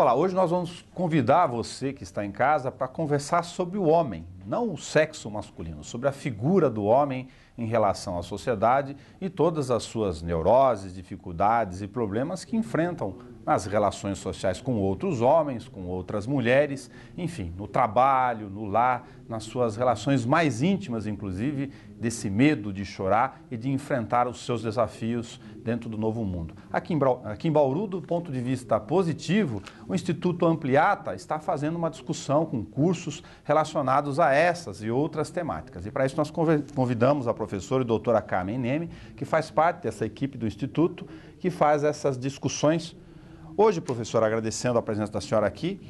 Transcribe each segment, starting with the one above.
Olá, hoje nós vamos convidar você que está em casa para conversar sobre o homem, não o sexo masculino, sobre a figura do homem em relação à sociedade e todas as suas neuroses, dificuldades e problemas que enfrentam nas relações sociais com outros homens, com outras mulheres, enfim, no trabalho, no lar, nas suas relações mais íntimas, inclusive, desse medo de chorar e de enfrentar os seus desafios dentro do novo mundo. Aqui em, aqui em Bauru, do ponto de vista positivo, o Instituto Ampliata está fazendo uma discussão com cursos relacionados a essas e outras temáticas. E para isso nós convidamos a professora e doutora Carmen Neme, que faz parte dessa equipe do Instituto, que faz essas discussões Hoje, professora, agradecendo a presença da senhora aqui,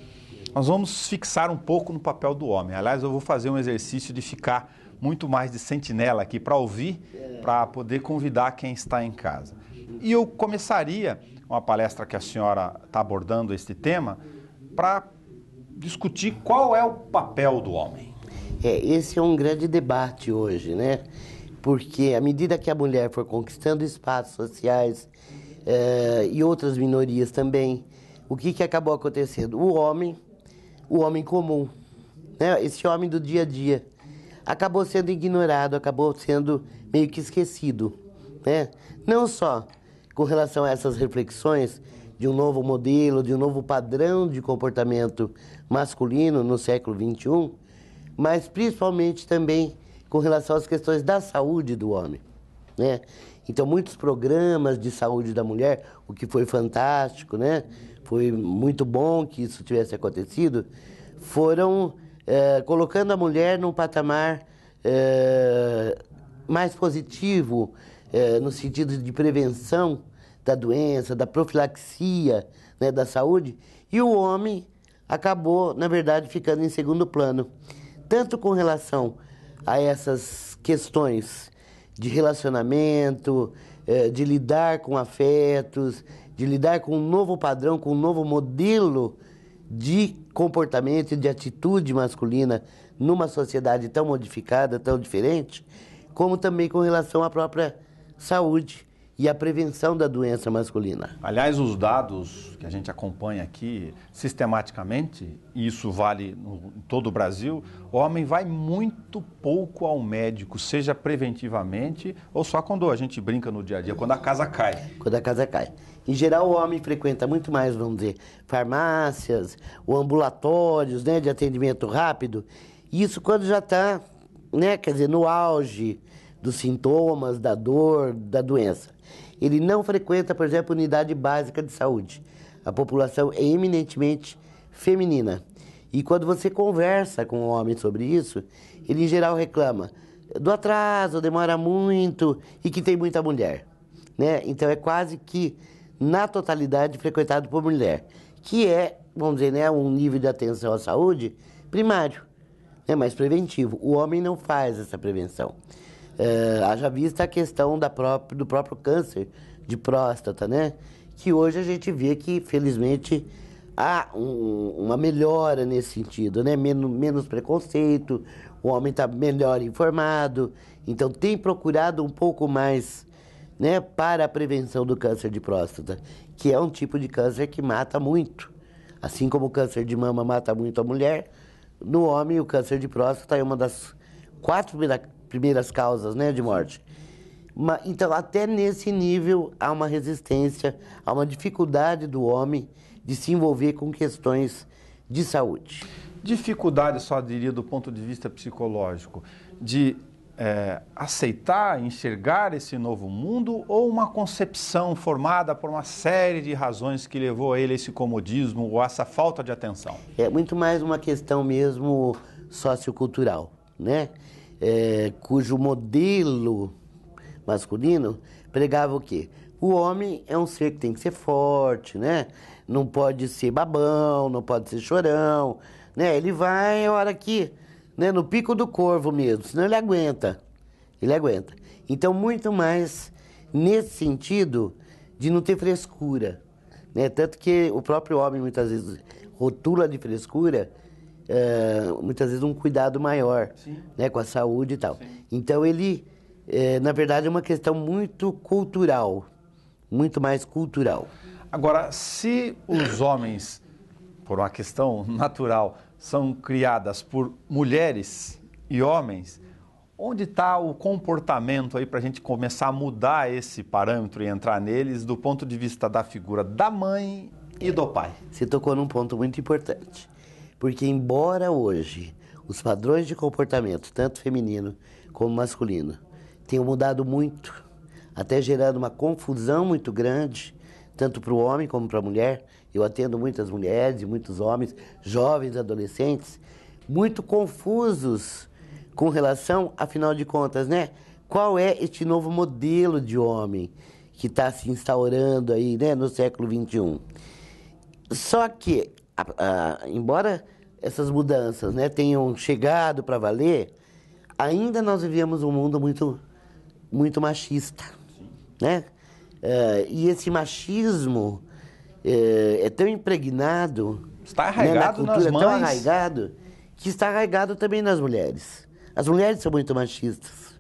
nós vamos fixar um pouco no papel do homem. Aliás, eu vou fazer um exercício de ficar muito mais de sentinela aqui para ouvir, para poder convidar quem está em casa. E eu começaria uma palestra que a senhora está abordando este tema para discutir qual é o papel do homem. É, esse é um grande debate hoje, né? Porque à medida que a mulher for conquistando espaços sociais eh, e outras minorias também. O que, que acabou acontecendo? O homem, o homem comum, né? esse homem do dia a dia, acabou sendo ignorado, acabou sendo meio que esquecido. Né? Não só com relação a essas reflexões de um novo modelo, de um novo padrão de comportamento masculino no século XXI, mas principalmente também com relação às questões da saúde do homem. Né? Então, muitos programas de saúde da mulher, o que foi fantástico, né? Foi muito bom que isso tivesse acontecido, foram é, colocando a mulher num patamar é, mais positivo, é, no sentido de prevenção da doença, da profilaxia né, da saúde, e o homem acabou, na verdade, ficando em segundo plano. Tanto com relação a essas questões de relacionamento, é, de lidar com afetos, de lidar com um novo padrão, com um novo modelo de comportamento e de atitude masculina numa sociedade tão modificada, tão diferente, como também com relação à própria saúde e a prevenção da doença masculina. Aliás, os dados que a gente acompanha aqui sistematicamente, e isso vale no, em todo o Brasil, o homem vai muito pouco ao médico, seja preventivamente ou só quando a gente brinca no dia a dia, quando a casa cai. Quando a casa cai. Em geral, o homem frequenta muito mais, vamos dizer, farmácias ou ambulatórios né, de atendimento rápido. Isso quando já está, né, quer dizer, no auge dos sintomas, da dor, da doença. Ele não frequenta, por exemplo, unidade básica de saúde. A população é eminentemente feminina. E quando você conversa com o homem sobre isso, ele em geral reclama do atraso, demora muito e que tem muita mulher. Né? Então é quase que na totalidade frequentado por mulher, que é, vamos dizer, né, um nível de atenção à saúde primário, né, mais preventivo. O homem não faz essa prevenção. É, haja vista a questão da própria, do próprio câncer de próstata, né? Que hoje a gente vê que, felizmente, há um, uma melhora nesse sentido, né? Menos, menos preconceito, o homem está melhor informado, então tem procurado um pouco mais né, para a prevenção do câncer de próstata, que é um tipo de câncer que mata muito. Assim como o câncer de mama mata muito a mulher, no homem o câncer de próstata é uma das quatro primeiras causas né, de morte. então, até nesse nível, há uma resistência, há uma dificuldade do homem de se envolver com questões de saúde. Dificuldade, só diria, do ponto de vista psicológico, de é, aceitar, enxergar esse novo mundo ou uma concepção formada por uma série de razões que levou a ele esse comodismo ou essa falta de atenção? É muito mais uma questão mesmo sociocultural, né? é, cujo modelo masculino pregava o quê? O homem é um ser que tem que ser forte, né? Não pode ser babão, não pode ser chorão, né? Ele vai a hora que, né, no pico do corvo mesmo, senão ele aguenta. Ele aguenta. Então, muito mais nesse sentido de não ter frescura, né? Tanto que o próprio homem muitas vezes rotula de frescura muitas vezes um cuidado maior né, com a saúde e tal. Sim. Então ele, é, na verdade, é uma questão muito cultural, muito mais cultural. Agora, se os homens, por uma questão natural, são criadas por mulheres e homens, onde está o comportamento aí para a gente começar a mudar esse parâmetro e entrar neles do ponto de vista da figura da mãe e do pai? Você tocou num ponto muito importante. Porque, embora hoje os padrões de comportamento, tanto feminino como masculino, tenham mudado muito, até gerando uma confusão muito grande, tanto para o homem como para a mulher. Eu atendo muitas mulheres e muitos homens, jovens, adolescentes, muito confusos com relação, afinal de contas, né? Qual é este novo modelo de homem que está se instaurando aí, né, no século XXI? Só que a, a, embora essas mudanças né, tenham chegado para valer, ainda nós vivíamos um mundo muito, muito machista. Né? Eh, e esse machismo é, é tão impregnado. Está arraigado né, na cultura, nas mães. tão arraigado, que está arraigado também nas mulheres. As mulheres são muito machistas.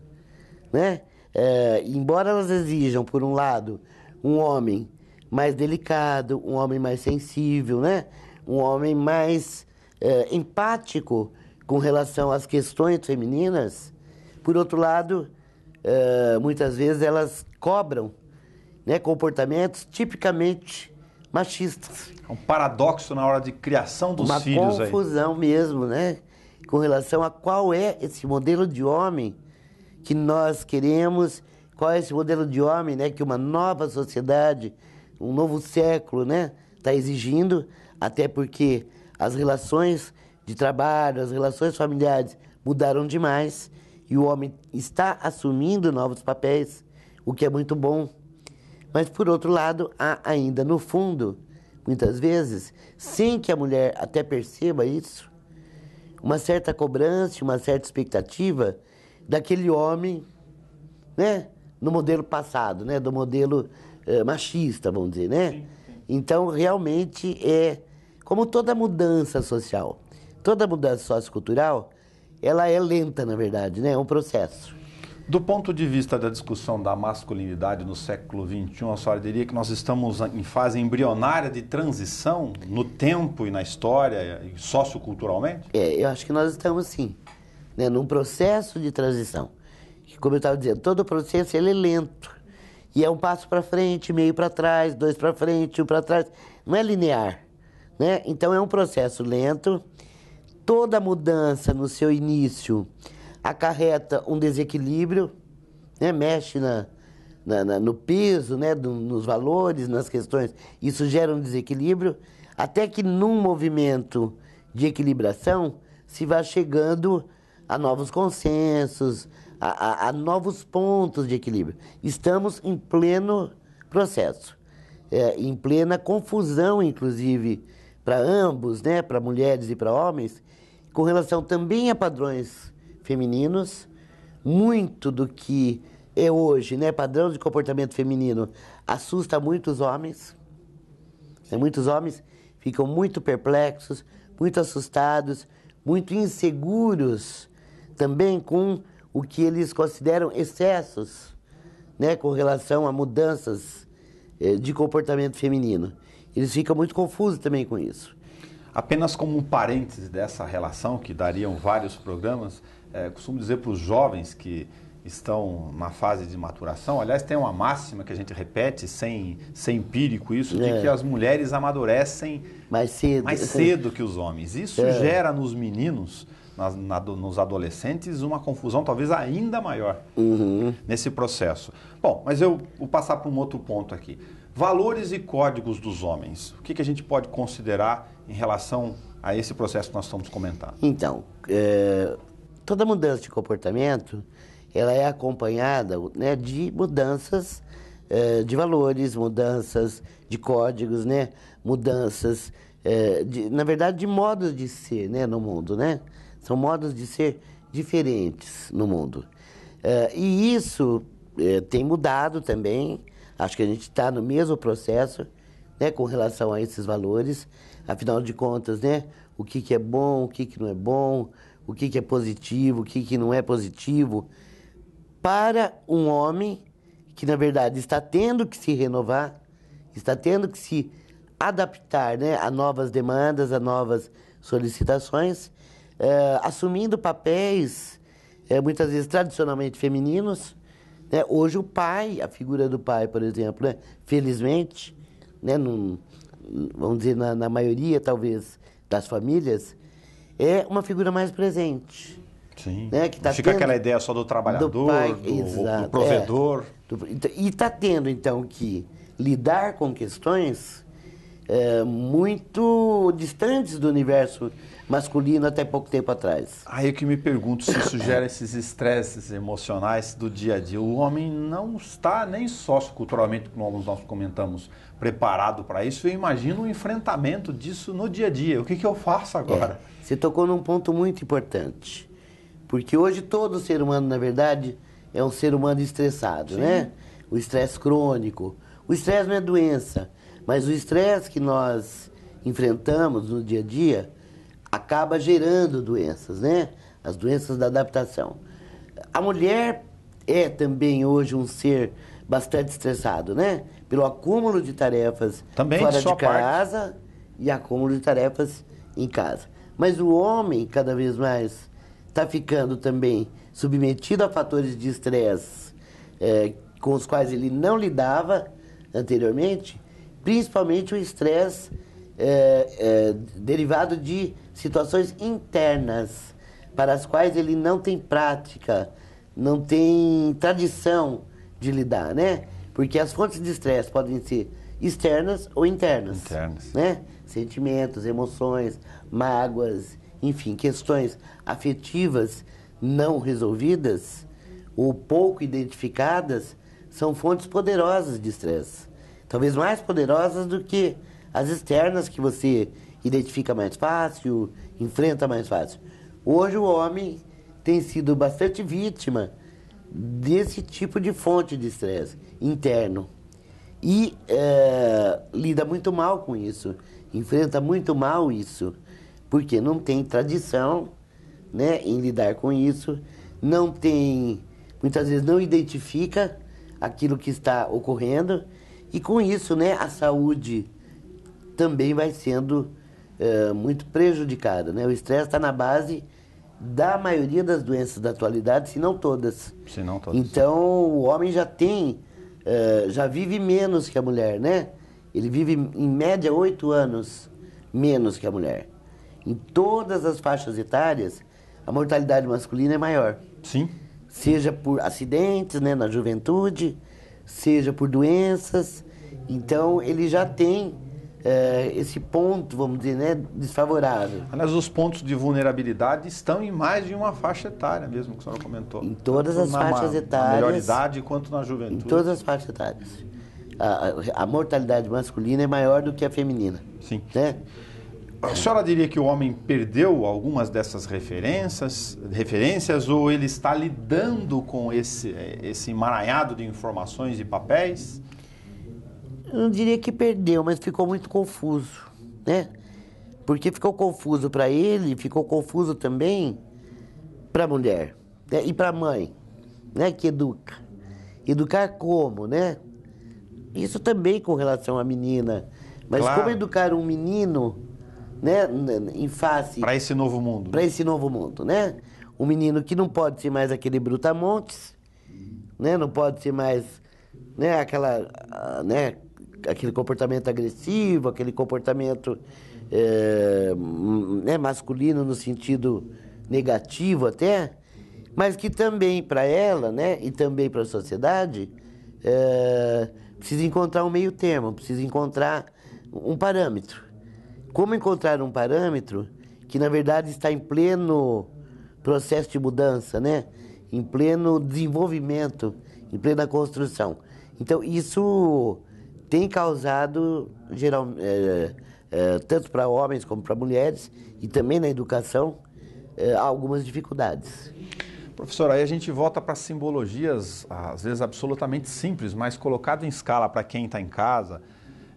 Né? Eh, embora elas exijam, por um lado, um homem mais delicado, um homem mais sensível, né? um homem mais é, empático com relação às questões femininas, por outro lado, é, muitas vezes elas cobram né, comportamentos tipicamente machistas. É um paradoxo na hora de criação dos Uma filhos. Uma confusão aí. mesmo, né? Com relação a qual é esse modelo de homem que nós queremos, qual é esse modelo de homem né, que uma nova sociedade, um novo século, né, está exigindo até porque as relações de trabalho, as relações familiares mudaram demais e o homem está assumindo novos papéis, o que é muito bom. Mas, por outro lado, há ainda no fundo, muitas vezes, sem que a mulher até perceba isso, uma certa cobrança, uma certa expectativa daquele homem, né? No modelo passado, né? Do modelo eh, machista, vamos dizer, né? Então, realmente é como toda mudança social, toda mudança sociocultural, ela é lenta, na verdade, né? É um processo. Do ponto de vista da discussão da masculinidade no século XXI, a senhora diria que nós estamos em fase embrionária de transição no tempo e na história, e socioculturalmente? É, eu acho que nós estamos sim, né, num processo de transição. como eu estava dizendo, todo processo ele é lento. E é um passo para frente, meio para trás, dois para frente, um para trás. Não é linear. Né? Então é um processo lento. Toda mudança no seu início acarreta um desequilíbrio, né? mexe na, na, na, no peso, né? Do, nos valores, nas questões. Isso gera um desequilíbrio, até que num movimento de equilibração se vá chegando a novos consensos, a, a, a novos pontos de equilíbrio. Estamos em pleno processo, é, em plena confusão, inclusive para ambos, né, para mulheres e para homens, com relação também a padrões femininos, muito do que é hoje, né, padrão de comportamento feminino, assusta muitos homens. Né, muitos homens ficam muito perplexos, muito assustados, muito inseguros também com o que eles consideram excessos, né, com relação a mudanças eh, de comportamento feminino. Eles ficam muito confusos também com isso. Apenas como um parêntese dessa relação, que dariam vários programas, é, costumo dizer para os jovens que estão na fase de maturação. Aliás, tem uma máxima que a gente repete, sem, sem empírico isso, é. de que as mulheres amadurecem mais cedo, mais cedo que os homens. Isso é. gera nos meninos, nas, na, nos adolescentes, uma confusão talvez ainda maior uhum. nesse processo. Bom, mas eu vou passar para um outro ponto aqui. Valores e códigos dos homens. O que, que a gente pode considerar em relação a esse processo que nós estamos comentando? Então, é, toda mudança de comportamento ela é acompanhada né, de mudanças é, de valores, mudanças de códigos, né, mudanças, é, de, na verdade, de modos de ser né, no mundo. Né? São modos de ser diferentes no mundo. É, e isso é, tem mudado também Acho que a gente está no mesmo processo né, com relação a esses valores. Afinal de contas, né, o que, que é bom, o que, que não é bom, o que, que é positivo, o que, que não é positivo. Para um homem que, na verdade, está tendo que se renovar, está tendo que se adaptar né, a novas demandas, a novas solicitações, é, assumindo papéis, é, muitas vezes tradicionalmente femininos, né? Hoje o pai, a figura do pai, por exemplo, né? felizmente, né? Num, vamos dizer, na, na, maioria talvez das famílias, é uma figura mais presente. Sim. Né? Que tá Fica aquela ideia só do trabalhador, do, pai, do, exato, é. do provedor. É. E está tendo, então, que lidar com questões é, muito distantes do universo masculino até pouco tempo atrás. Aí eu que me pergunto se isso gera esses estresses emocionais do dia a dia. O homem não está nem socioculturalmente, como nós comentamos, preparado para isso. Eu imagino o um enfrentamento disso no dia a dia. O que, que eu faço é, agora? É, você tocou num ponto muito importante. Porque hoje todo ser humano, na verdade, é um ser humano estressado, Sim. né? O estresse crônico. O estresse não é doença. Mas o estresse que nós enfrentamos no dia a dia acaba gerando doenças, né? As doenças da adaptação. A mulher é também hoje um ser bastante estressado, né? Pelo acúmulo de tarefas também fora de, de casa parte. e acúmulo de tarefas em casa. Mas o homem, cada vez mais, está ficando também submetido a fatores de estresse é, com os quais ele não lidava anteriormente principalmente o estresse é, é, derivado de situações internas, para as quais ele não tem prática, não tem tradição de lidar, né? Porque as fontes de estresse podem ser externas ou internas. Internas. Né? Sentimentos, emoções, mágoas, enfim, questões afetivas não resolvidas ou pouco identificadas são fontes poderosas de estresse talvez mais poderosas do que as externas que você identifica mais fácil, enfrenta mais fácil. Hoje o homem tem sido bastante vítima desse tipo de fonte de estresse interno e é, lida muito mal com isso, enfrenta muito mal isso, porque não tem tradição né, em lidar com isso, não tem, muitas vezes não identifica aquilo que está ocorrendo e com isso, né, a saúde também vai sendo é, muito prejudicada. Né? O estresse está na base da maioria das doenças da atualidade, se não todas. Se não todas. Então, o homem já tem, é, já vive menos que a mulher, né? Ele vive, em média, oito anos menos que a mulher. Em todas as faixas etárias, a mortalidade masculina é maior. Sim. Seja por acidentes, né, na juventude, seja por doenças. Então ele já tem é, esse ponto, vamos dizer, né, desfavorável. Aliás, os pontos de vulnerabilidade estão em mais de uma faixa etária mesmo, que a senhora comentou. Em todas Tanto as faixas etárias. Na melhor idade quanto na juventude. Em todas as faixas etárias. A, a, mortalidade masculina é maior do que a feminina. Sim. Né? Sim. A senhora diria que o homem perdeu algumas dessas referências, referências ou ele está lidando com esse, esse emaranhado de informações e papéis? Eu não diria que perdeu, mas ficou muito confuso, né? Porque ficou confuso para ele, ficou confuso também para a mulher né? e para a mãe, né? Que educa. Educar como, né? Isso também com relação à menina. Mas claro. como educar um menino né, em face para esse novo mundo. Para né? esse novo mundo, né? Um menino que não pode ser mais aquele brutamontes, né? Não pode ser mais, né, aquela, né, aquele comportamento agressivo, aquele comportamento é, né, masculino no sentido negativo até, mas que também para ela, né, e também para a sociedade, é, precisa encontrar um meio termo, precisa encontrar um parâmetro. Como encontrar um parâmetro que, na verdade, está em pleno processo de mudança, né? em pleno desenvolvimento, em plena construção. Então, isso tem causado, geral, é, é, tanto para homens como para mulheres, e também na educação, é, algumas dificuldades. Professor, aí a gente volta para simbologias, às vezes absolutamente simples, mas colocado em escala para quem está em casa,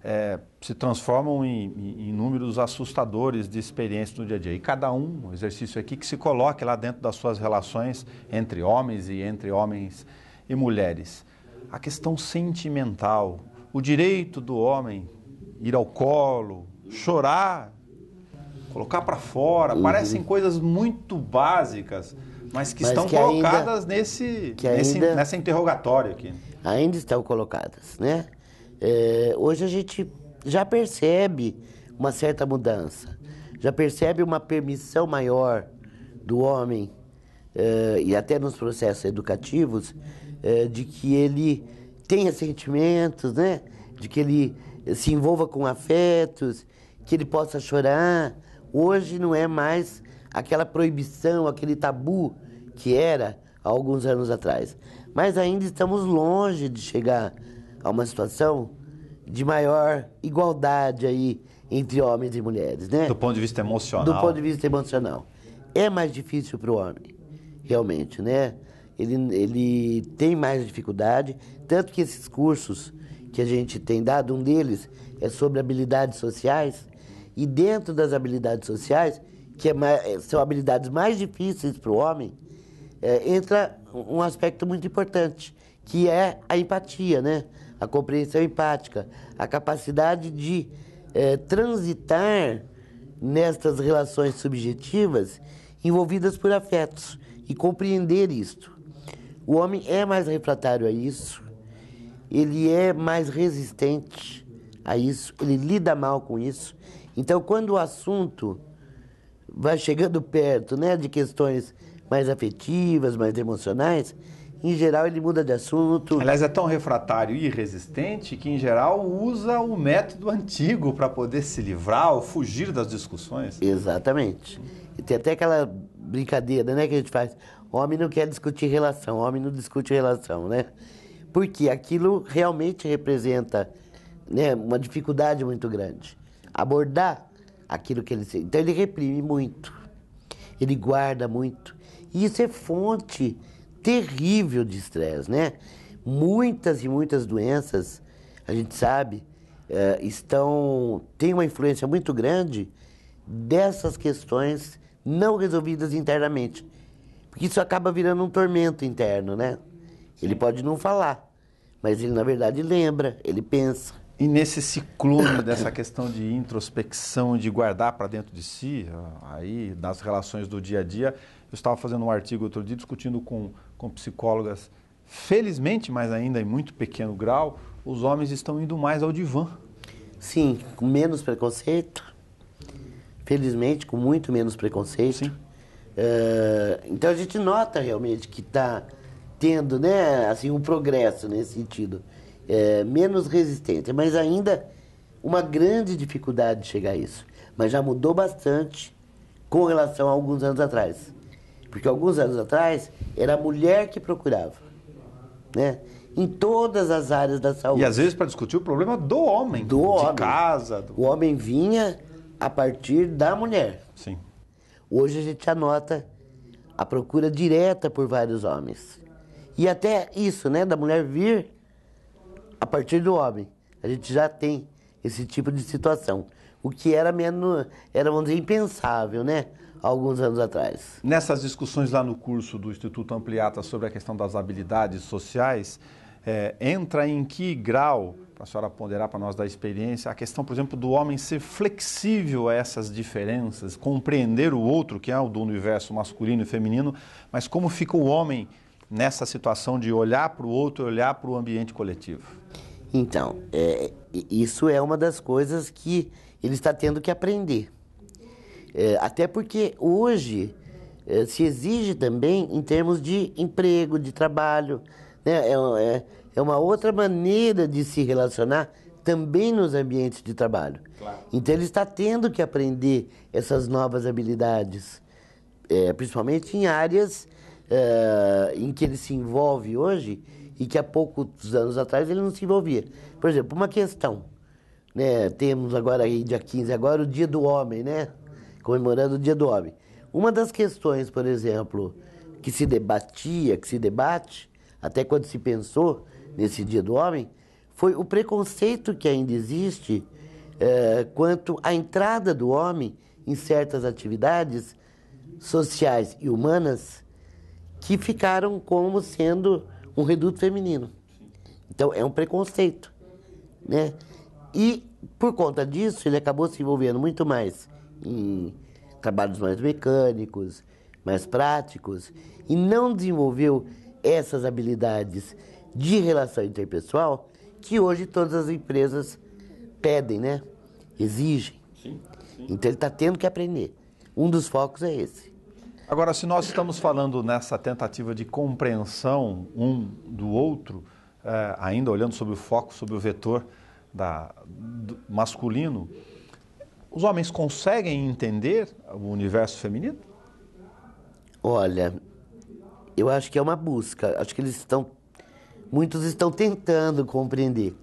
é, se transformam em, em, números assustadores de experiência no dia a dia. E cada um, um exercício aqui, que se coloque lá dentro das suas relações entre homens e entre homens e mulheres. A questão sentimental, o direito do homem ir ao colo, chorar, colocar para fora, uhum. parecem coisas muito básicas, mas que mas estão que colocadas ainda, nesse, que nesse, nessa interrogatória aqui. Ainda estão colocadas, né? É, hoje a gente já percebe uma certa mudança, já percebe uma permissão maior do homem, é, e até nos processos educativos, é, de que ele tenha sentimentos, né? de que ele se envolva com afetos, que ele possa chorar. Hoje não é mais aquela proibição, aquele tabu que era há alguns anos atrás. Mas ainda estamos longe de chegar a uma situação de maior igualdade aí entre homens e mulheres, né? Do ponto de vista emocional. Do ponto de vista emocional. É mais difícil para o homem, realmente, né? Ele, ele tem mais dificuldade, tanto que esses cursos que a gente tem dado, um deles é sobre habilidades sociais, e dentro das habilidades sociais, que é mais, eh, são habilidades mais difíceis para o homem, é, entra um aspecto muito importante, que é a empatia, né? a compreensão empática, a capacidade de é, transitar nestas relações subjetivas envolvidas por afetos e compreender isto. O homem é mais refratário a isso, ele é mais resistente a isso, ele lida mal com isso. Então, quando o assunto vai chegando perto né, de questões mais afetivas, mais emocionais, em geral ele muda de assunto. Aliás, é tão refratário e resistente que, em geral, usa o método antigo para poder se livrar ou fugir das discussões. Exatamente. E tem até aquela brincadeira né, que a gente faz: homem não quer discutir relação, homem não discute relação, né? Porque aquilo realmente representa né, uma dificuldade muito grande. Abordar aquilo que ele. Então ele reprime muito, ele guarda muito. E isso é fonte terrível de estresse, né? Muitas e muitas doenças, a gente sabe, é, estão têm uma influência muito grande dessas questões não resolvidas internamente. Porque isso acaba virando um tormento interno, né? Ele pode não falar, mas ele, na verdade, lembra, ele pensa. E nesse ciclone dessa questão de introspecção, de guardar para dentro de si, ah, aí, nas relações do dia a dia, eu estava fazendo um artigo outro dia discutindo com com psicólogas, felizmente, mas ainda em muito pequeno grau, os homens estão indo mais ao divã. Sim, com menos preconceito. Felizmente, com muito menos preconceito. Uh, então a gente nota realmente que está tendo, né, assim, um progresso nesse sentido. É, menos resistência, mas ainda uma grande dificuldade de chegar a isso. Mas já mudou bastante com relação a alguns anos atrás. Porque alguns anos atrás era a mulher que procurava. Né? Em todas as áreas da saúde. E às vezes para discutir o problema do homem, do de homem. casa. Do... O homem vinha a partir da mulher. Sim. Hoje a gente anota a procura direta por vários homens. E até isso, né, da mulher vir a partir do homem. A gente já tem esse tipo de situação. O que era menos, era, vamos dizer, impensável, né? alguns anos atrás. Nessas discussões lá no curso do Instituto Ampliata sobre a questão das habilidades sociais, é, entra em que grau, para a senhora ponderar para nós da experiência, a questão, por exemplo, do homem ser flexível a essas diferenças, compreender o outro, que é o do universo masculino e feminino, mas como fica o homem nessa situação de olhar para o outro, olhar para o ambiente coletivo? Então, é, isso é uma das coisas que ele está tendo que aprender. É, até porque hoje é, se exige também em termos de emprego, de trabalho. Né? É, é, é, uma outra maneira de se relacionar também nos ambientes de trabalho. Claro. Então ele está tendo que aprender essas novas habilidades, é, principalmente em áreas é, em que ele se envolve hoje e que há poucos anos atrás ele não se envolvia. Por exemplo, uma questão. Né? Temos agora aí, dia 15, agora o dia do homem, né? comemorando o Dia do Homem. Uma das questões, por exemplo, que se debatia, que se debate, até quando se pensou nesse Dia do Homem, foi o preconceito que ainda existe é, quanto à entrada do homem em certas atividades sociais e humanas que ficaram como sendo um reduto feminino. Então é um preconceito, né? E por conta disso ele acabou se envolvendo muito mais em trabalhos mais mecânicos, mais práticos, e não desenvolveu essas habilidades de relação interpessoal que hoje todas as empresas pedem, né? Exigem. Sim, sim. Então ele está tendo que aprender. Um dos focos é esse. Agora, se nós estamos falando nessa tentativa de compreensão um do outro, eh, ainda olhando sobre o foco, sobre o vetor da, masculino, os homens conseguem entender o universo feminino? Olha, eu acho que é uma busca. Acho que eles estão. Muitos estão tentando compreender.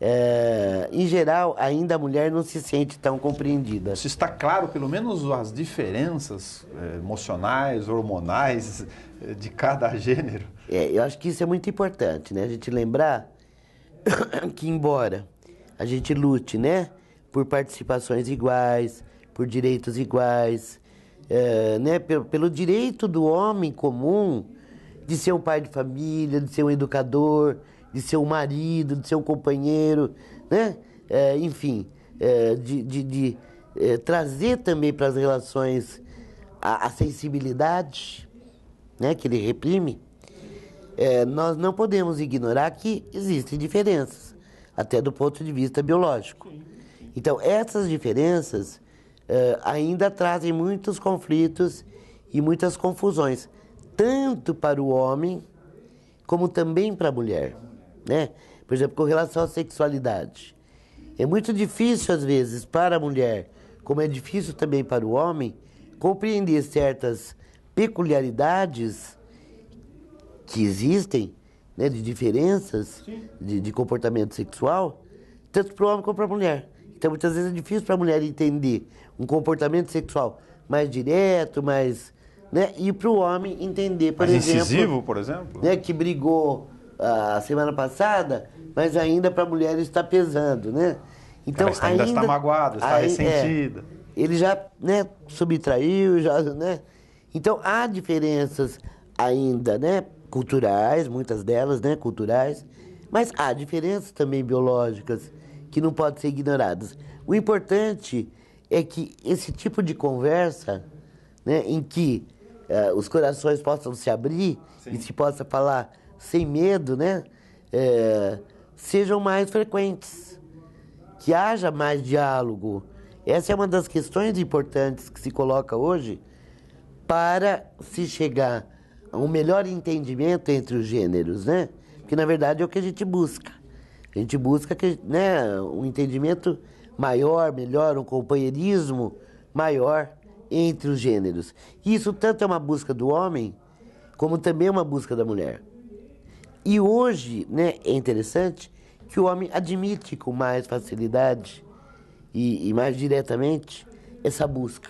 É, em geral, ainda a mulher não se sente tão compreendida. Se está claro, pelo menos, as diferenças é, emocionais, hormonais é, de cada gênero. É, eu acho que isso é muito importante, né? A gente lembrar que, embora a gente lute, né? por participações iguais, por direitos iguais, é, né, pelo, pelo direito do homem comum de ser um pai de família, de ser um educador, de ser um marido, de ser um companheiro, né? É, enfim, é, de, de, de trazer também para as relações a, a, sensibilidade né, que ele reprime, nós não podemos ignorar que existem diferenças, até do ponto de vista biológico. Então, essas diferenças uh, ainda trazem muitos conflitos e muitas confusões, tanto para o homem como também para a mulher. Né? Por exemplo, com relação à sexualidade. É muito difícil, às vezes, para a mulher, como é difícil também para o homem, compreender certas peculiaridades que existem, né, de diferenças de, de comportamento sexual, tanto para o homem como para a mulher. Então, muitas vezes é difícil para a mulher entender um comportamento sexual mais direto, mais. Né? E para o homem entender, por mais exemplo. incisivo, por exemplo? Né? Que brigou ah, a semana passada, mas ainda para a mulher está pesando, né? Então, ainda, está magoada, está aí, é, ressentida. É, ele já né, subtraiu, já, né? Então, há diferenças ainda, né? Culturais, muitas delas, né? Culturais. Mas há diferenças também biológicas que não podem ser ignoradas. O importante é que esse tipo de conversa, né, em que uh, os corações possam se abrir Sim. e se possa falar sem medo, né, eh, sejam mais frequentes, que haja mais diálogo. Essa é uma das questões importantes que se coloca hoje para se chegar a um melhor entendimento entre os gêneros, né? Que na verdade é o que a gente busca. A gente busca que, né, um entendimento maior, melhor, um companheirismo maior entre os gêneros. isso tanto é uma busca do homem, como também é uma busca da mulher. E hoje né, é interessante que o homem admite com mais facilidade e, e mais diretamente essa busca.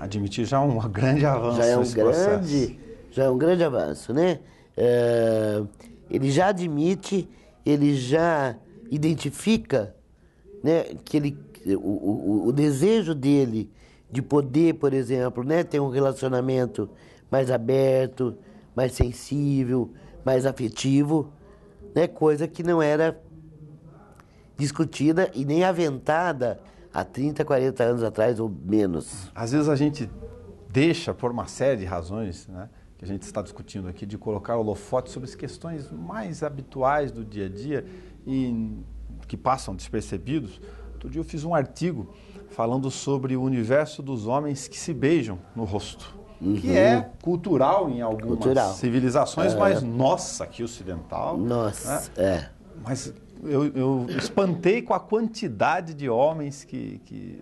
Admitir já é um grande avanço. Já é um grande, já é um grande avanço, né? É, ele já admite ele já identifica né, que ele, o, o, o desejo dele de poder, por exemplo, né, ter um relacionamento mais aberto, mais sensível, mais afetivo, né, coisa que não era discutida e nem aventada há 30, 40 anos atrás ou menos. Às vezes a gente deixa por uma série de razões, né? que a gente está discutindo aqui, de colocar holofote sobre as questões mais habituais do dia a dia e que passam despercebidos. Outro dia eu fiz um artigo falando sobre o universo dos homens que se beijam no rosto, uhum. que é uhum. cultural em algumas cultural. civilizações, é. mas nossa, aqui ocidental. Né? Nossa, né? é. Mas eu, eu espantei com a quantidade de homens que, que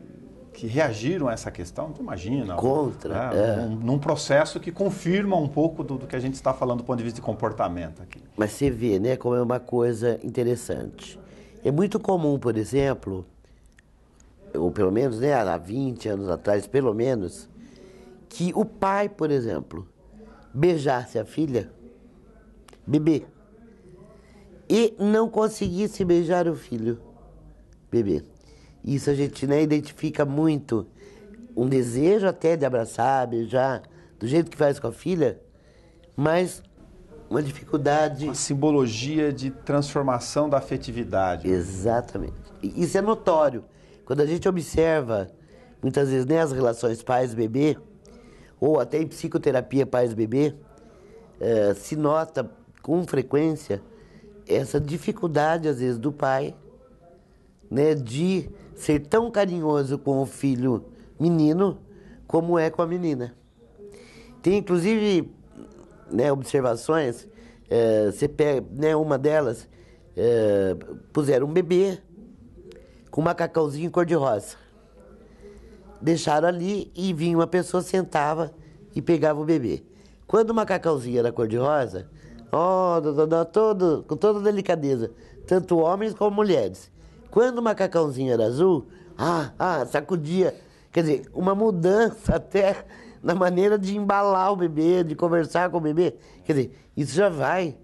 que reagiram a essa questão, tu imagina. Contra. Né, é. Um, num processo que confirma um pouco do, do, que a gente está falando do ponto de vista de comportamento aqui. Mas você vê, né, como é uma coisa interessante. É muito comum, por exemplo, ou pelo menos, né, há 20 anos atrás, pelo menos, que o pai, por exemplo, beijasse a filha, bebê, e não conseguisse beijar o filho, bebê. Isso a gente né, identifica muito. Um desejo até de abraçar, beijar, do jeito que faz com a filha, mas uma dificuldade. Uma simbologia de transformação da afetividade. Exatamente. Isso é notório. Quando a gente observa, muitas vezes, né, as relações pais-bebê, ou até em psicoterapia pais-bebê, eh, se nota com frequência essa dificuldade, às vezes, do pai né, de ser tão carinhoso com o filho menino como é com a menina. Tem inclusive né, observações, é, você pega né, uma delas, é, puseram um bebê com um macacãozinho cor-de-rosa. Deixaram ali e vinha uma pessoa, sentava e pegava o bebê. Quando o macacãozinho era cor-de-rosa, oh, todo, com toda delicadeza, tanto homens como mulheres, quando o macacãozinho era azul, ah, ah, sacudia. Quer dizer, uma mudança até na maneira de embalar o bebê, de conversar com o bebê. Quer dizer, isso já vai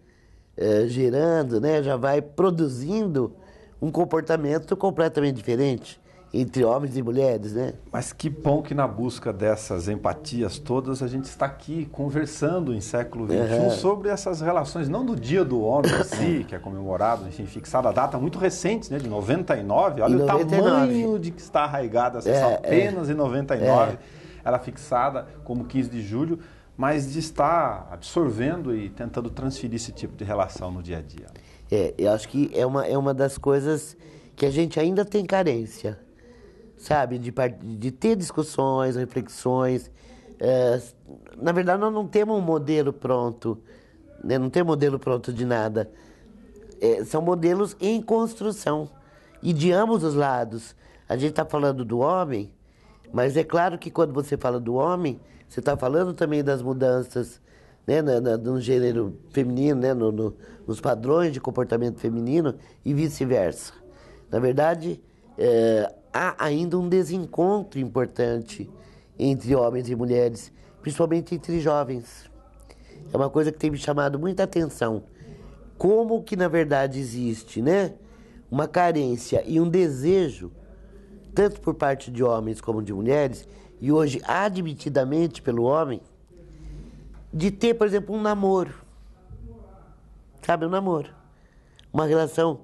é, gerando, né? já vai produzindo um comportamento completamente diferente entre homens e mulheres, né? Mas que bom que na busca dessas empatias todas a gente está aqui conversando em século XXI uhum. sobre essas relações, não do Dia do Homem em si, que é comemorado, enfim, fixada a data muito recente, né, de 99. Olha o tamanho de que está arraigada essa é, é. apenas é. em 99. É. Ela fixada como 15 de julho, mas de estar absorvendo e tentando transferir esse tipo de relação no dia a dia. É, eu acho que é uma, é uma das coisas que a gente ainda tem carência sabe? De, de ter discussões, reflexões. É, na verdade, nós não temos um modelo pronto, né? não temos modelo pronto de nada. É, são modelos em construção e de ambos os lados. A gente está falando do homem, mas é claro que quando você fala do homem, você está falando também das mudanças né, no gênero feminino, né, no, no, nos padrões de comportamento feminino e vice-versa. Na verdade, é, há ainda um desencontro importante entre homens e mulheres, principalmente entre jovens. É uma coisa que tem me chamado muita atenção. Como que na verdade existe, né? Uma carência e um desejo, tanto por parte de homens como de mulheres, e hoje admitidamente pelo homem, de ter, por exemplo, um namoro. Sabe, um namoro. Uma relação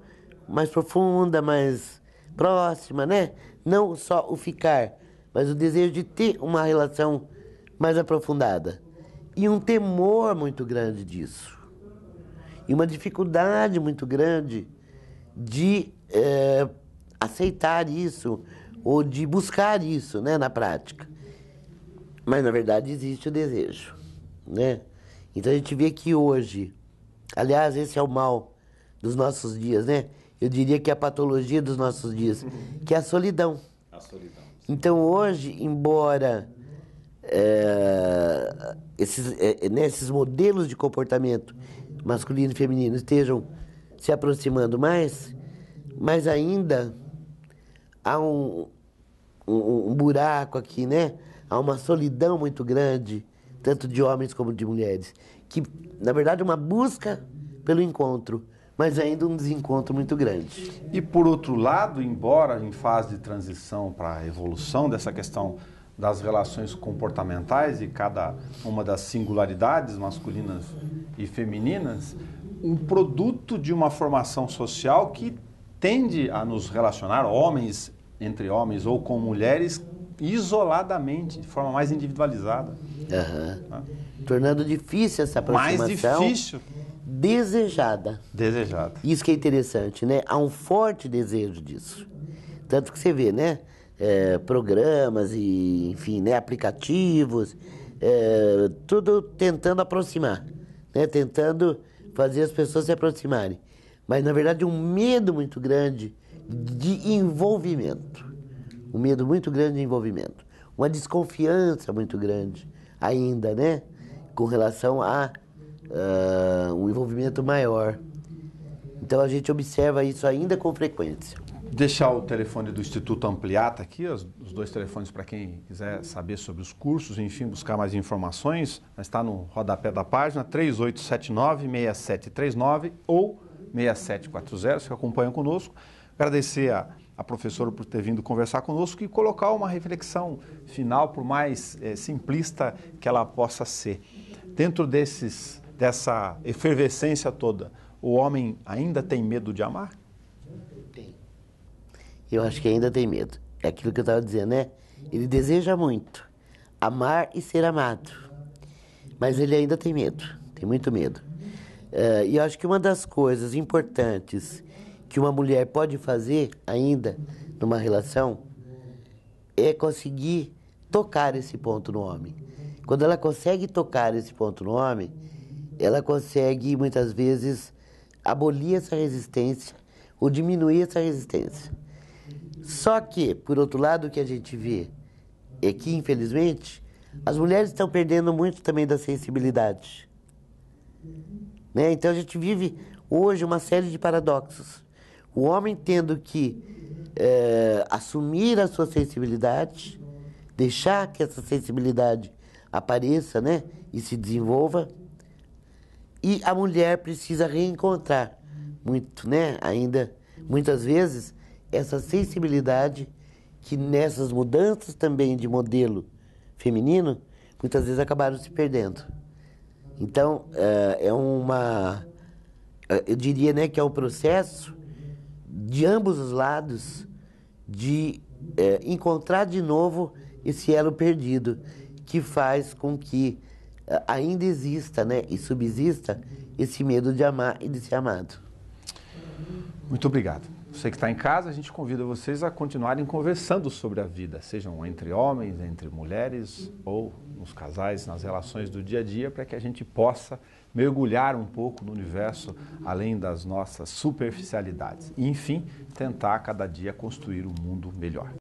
mais profunda, mais próxima, né? Não só o ficar, mas o desejo de ter uma relação mais aprofundada. E um temor muito grande disso. E uma dificuldade muito grande de é, aceitar isso ou de buscar isso né, na prática. Mas, na verdade, existe o desejo. Né? Então, a gente vê que hoje, aliás, esse é o mal dos nossos dias, né? Eu diria que é a patologia dos nossos dias, que é a solidão. A solidão. Então hoje, embora é, esses, é, né, esses modelos de comportamento masculino e feminino estejam se aproximando mais, mas ainda há um, um, um, buraco aqui, né? Há uma solidão muito grande, tanto de homens como de mulheres, que na verdade é uma busca pelo encontro mas é ainda um desencontro muito grande. E por outro lado, embora em fase de transição para a evolução dessa questão das relações comportamentais e cada uma das singularidades masculinas e femininas, um produto de uma formação social que tende a nos relacionar homens entre homens ou com mulheres isoladamente, de forma mais individualizada. Uhum. Né? Tornando difícil essa aproximação. Mais difícil desejada. Desejada. Isso que é interessante, né? Há um forte desejo disso. Tanto que você vê, né? É, programas e, enfim, né? aplicativos, é, tudo tentando aproximar, né? Tentando fazer as pessoas se aproximarem. Mas, na verdade, um medo muito grande de envolvimento. Um medo muito grande de envolvimento. Uma desconfiança muito grande ainda, né? Com relação a uh, um envolvimento maior. Então a gente observa isso ainda com frequência. Deixar o telefone do Instituto Ampliata tá aqui, os, os dois telefones para quem quiser saber sobre os cursos, enfim, buscar mais informações, está no rodapé da página 3879-6739 ou 6740, que acompanham conosco. Agradecer a, a professora por ter vindo conversar conosco e colocar uma reflexão final, por mais é, simplista que ela possa ser. Dentro desses dessa efervescência toda, o homem ainda tem medo de amar? Tem. Eu acho que ainda tem medo. É aquilo que eu estava dizendo, né? Ele deseja muito amar e ser amado, mas ele ainda tem medo, tem muito medo. Uh, e eu acho que uma das coisas importantes que uma mulher pode fazer ainda numa relação é conseguir tocar esse ponto no homem. Quando ela consegue tocar esse ponto no homem, ela consegue muitas vezes abolir essa resistência ou diminuir essa resistência. Só que, por outro lado, o que a gente vê é que, infelizmente, as mulheres estão perdendo muito também da sensibilidade. Né? Então a gente vive hoje uma série de paradoxos. O homem tendo que é, assumir a sua sensibilidade, deixar que essa sensibilidade apareça né? e se desenvolva, e a mulher precisa reencontrar muito, né? Ainda muitas vezes essa sensibilidade que nessas mudanças também de modelo feminino muitas vezes acabaram se perdendo. Então eh, é uma, eh, eu diria, né, que é um processo de ambos os lados de é, encontrar de novo esse elo perdido que faz com que ainda exista, né? E subsista esse medo de amar e de ser amado. Muito obrigado. Você que está em casa, a gente convida vocês a continuarem conversando sobre a vida, sejam entre homens, entre mulheres ou nos casais, nas relações do dia a dia, para que a gente possa mergulhar um pouco no universo além das nossas superficialidades. E, enfim, tentar cada dia construir um mundo melhor.